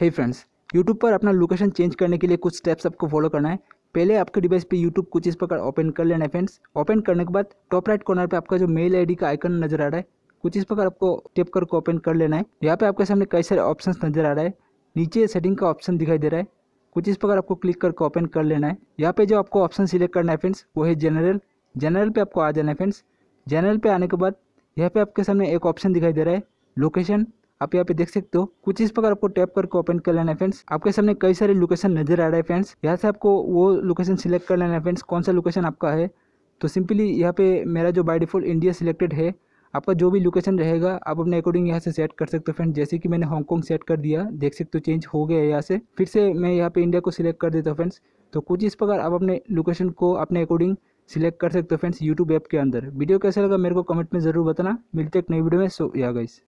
हे friends YouTube पर अपना location change करने के लिए कुछ स्टेप्स आपको फॉलो करना है पहले आपके डिवाइस पे यूट्यूब कुछ इस प्रकार ओपन कर लेना है फ्रेंड्स ओपन करने के बाद टॉप राइट कॉर्नर पे आपका जो मेल आईडी का आइकन नजर आ रहा है कुछ इस प्रकार आपको टेप करके ओपन कर लेना है यहाँ पे आपके सामने कई सारे ऑप्शन नजर आ रहा है नीचे सेटिंग का ऑप्शन दिखाई दे रहा है कुछ इस प्रकार आपको क्लिक करके ओपन कर लेना है यहाँ पे जो आपको ऑप्शन सिलेक्ट करना है फ्रेंड्स वो है जनरल जनरल पे आपको आ जाना है फ्रेंड्स जनरल पे आने के बाद यहाँ पे आपके सामने एक ऑप्शन दिखाई दे रहा है लोकेशन आप यहाँ पे देख सकते हो कुछ इस प्रकार आपको टैप करके ओपन कर लेना है फ्रेंड्स आपके सामने कई सारे लोकेशन नजर आ रहा है फ्रेंड्स यहाँ से आपको वो लोकेशन सिलेक्ट कर लेना है फ्रेंड्स कौन सा लोकेशन आपका है तो सिंपली यहाँ पे मेरा जो बाई डिफ़ॉल्ट इंडिया सिलेक्टेड है आपका जो भी लोकेशन रहेगा आप अपने अकॉर्डिंग यहाँ से सेट कर सकते हो फ्रेंड्स जैसे कि मैंने हांगकॉन्ग सेट कर दिया देख सकते हो चेंज हो गया है यहाँ से फिर से मैं यहाँ पे इंडिया को सिलेक्ट कर देता हूँ फ्रेंड्स तो कुछ इस प्रकार आप अपने लोकेशन को अपने अकॉर्डिंग सिलेक्ट कर सकते हो फ्रेंड्स यूट्यूब ऐप के अंदर वीडियो कैसा लगा मेरे को कमेंट में ज़रूर बताना मिलते एक नई वीडियो में सो या गाइस